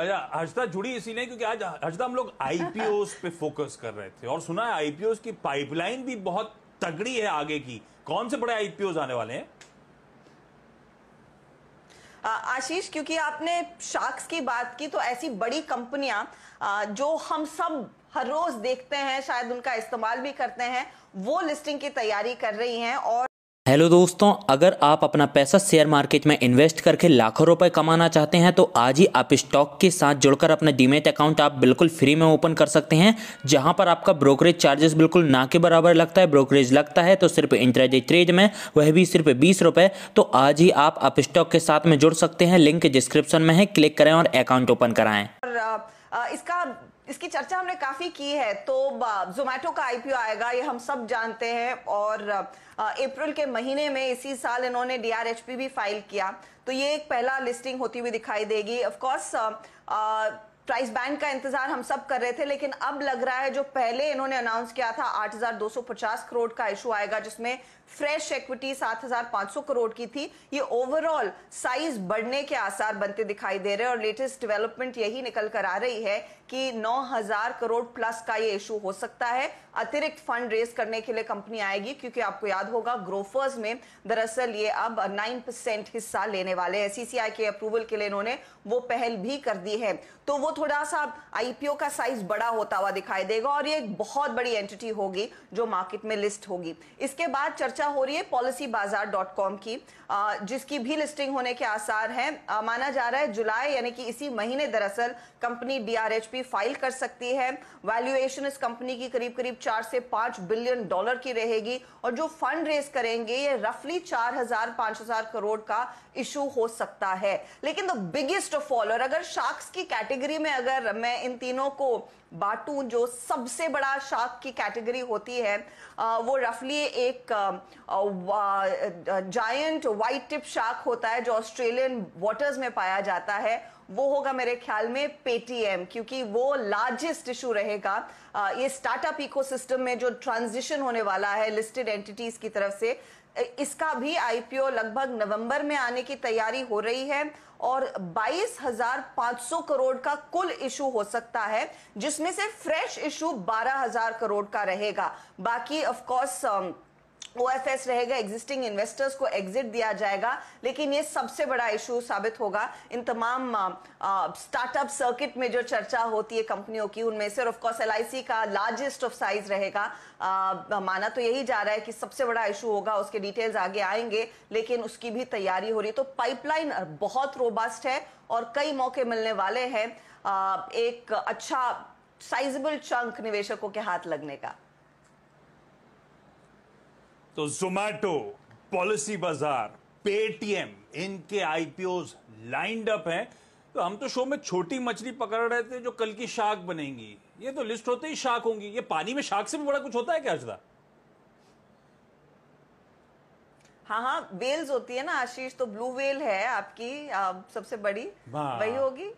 अच्छा हर्षदा जुड़ी इसीलिए क्योंकि आज हर्षदा हम लोग आईपीओ पे फोकस कर रहे थे और सुना है आईपीओ की पाइपलाइन भी बहुत तगड़ी है आगे की कौन से बड़े आईपीओ आने वाले हैं आशीष क्योंकि आपने शार्क्स की बात की तो ऐसी बड़ी कंपनियां जो हम सब हर रोज देखते हैं शायद उनका इस्तेमाल भी करते हैं वो लिस्टिंग की तैयारी कर रही हैं और हेलो दोस्तों अगर आप अपना पैसा शेयर मार्केट में इन्वेस्ट करके लाखों रुपए कमाना चाहते हैं तो आज ही आप स्टॉक के साथ जुड़कर अपना डीमेट अकाउंट आप बिल्कुल फ्री में ओपन कर सकते हैं जहां पर आपका ब्रोकरेज चार्जेस बिल्कुल ना के बराबर लगता है ब्रोकरेज लगता है तो सिर्फ इंट्राडे ट्रेड में वह भी सिर्फ बीस तो आज ही आप आप स्टॉक के साथ में जुड़ सकते हैं लिंक डिस्क्रिप्शन में है क्लिक करें और अकाउंट ओपन कराएं इसका इसकी चर्चा हमने काफी की है तो जोमेटो का आईपीओ आएगा ये हम सब जानते हैं और अप्रैल के महीने में इसी साल इन्होंने डीआरएचपी भी फाइल किया तो ये एक पहला लिस्टिंग होती हुई दिखाई देगी कोर्स प्राइस बैंड का इंतजार हम सब कर रहे थे लेकिन अब लग रहा है जो पहले इन्होंने अनाउंस किया था 8,250 करोड़ का इशू आएगा जिसमें फ्रेश इक्विटी 7,500 करोड़ की थी ये ओवरऑल साइज बढ़ने के आसार बनते दिखाई दे रहे हैं और लेटेस्ट डेवलपमेंट यही निकल कर आ रही है कि 9,000 करोड़ प्लस का ये इशू हो सकता है अतिरिक्त फंड रेस करने के लिए कंपनी आएगी क्योंकि आपको याद होगा ग्रोफर्स में दरअसल ये अब 9% हिस्सा लेने वाले हैं सीसीआई के अप्रूवल के लिए इन्होंने वो पहल भी कर दी है तो वो थोड़ा सा आईपीओ का साइज बड़ा होता हुआ दिखाई देगा और ये एक बहुत बड़ी एंटिटी होगी जो मार्केट में लिस्ट होगी इसके बाद चर्चा चर्चा हो रही है पॉलिसी बाजार डॉट कॉम की जिसकी भी लिस्टिंग होने के आसार हैं माना जा रहा है जुलाई यानी कि इसी महीने दरअसल कंपनी डीआरएचपी फाइल कर सकती है वैल्यूएशन इस कंपनी की करीब करीब चार से पांच बिलियन डॉलर की रहेगी और जो फंड रेस करेंगे ये रफली चार हजार पांच हजार करोड़ का इशू हो सकता है लेकिन द बिगेस्ट ऑफ ऑल और अगर शार्क्स की कैटेगरी में अगर मैं इन तीनों को बाटून जो सबसे बड़ा शार्क की कैटेगरी होती है वो रफली एक जायंट व्हाइट टिप शार्क होता है जो ऑस्ट्रेलियन वाटर्स में पाया जाता है वो होगा मेरे ख्याल में पेटीएम क्योंकि वो लार्जेस्ट इशू रहेगा ये स्टार्टअप इकोसिस्टम में जो ट्रांजिशन होने वाला है लिस्टेड एंटिटीज की तरफ से इसका भी आईपीओ लगभग नवंबर में आने की तैयारी हो रही है और 22,500 करोड़ का कुल इशू हो सकता है जिसमें से फ्रेश इशू 12,000 करोड़ का रहेगा बाकी ऑफ कोर्स ओएफएस रहेगा एग्जिस्टिंग इन्वेस्टर्स को एग्जिट दिया जाएगा लेकिन ये सबसे बड़ा इशू साबित होगा इन तमाम स्टार्टअप सर्किट में जो चर्चा होती है कंपनियों की उनमें से और ऑफकोर्स एल का लार्जेस्ट ऑफ साइज रहेगा आ, माना तो यही जा रहा है कि सबसे बड़ा इशू होगा उसके डिटेल्स आगे आएंगे लेकिन उसकी भी तैयारी हो रही है तो पाइपलाइन बहुत रोबस्ट है और कई मौके मिलने वाले हैं एक अच्छा साइजेबल चंक निवेशकों के हाथ लगने का तो जोमैटो पॉलिसी बाजार पेटीएम इनके आईपीओ लाइंड अप हैं तो हम तो शो में छोटी मछली पकड़ रहे थे जो कल की शाक बनेंगी ये तो लिस्ट होते ही शाक होंगी ये पानी में शाक से भी बड़ा कुछ होता है क्या अर्चदा हाँ हाँ वेल्स होती है ना आशीष तो ब्लू वेल है आपकी आप सबसे बड़ी हाँ। वही होगी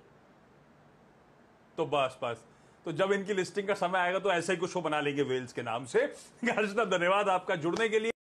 तो बस बस तो जब इनकी लिस्टिंग का समय आएगा तो ऐसे ही कुछ बना लेंगे वेल्स के नाम से हर्षदा धन्यवाद आपका जुड़ने के लिए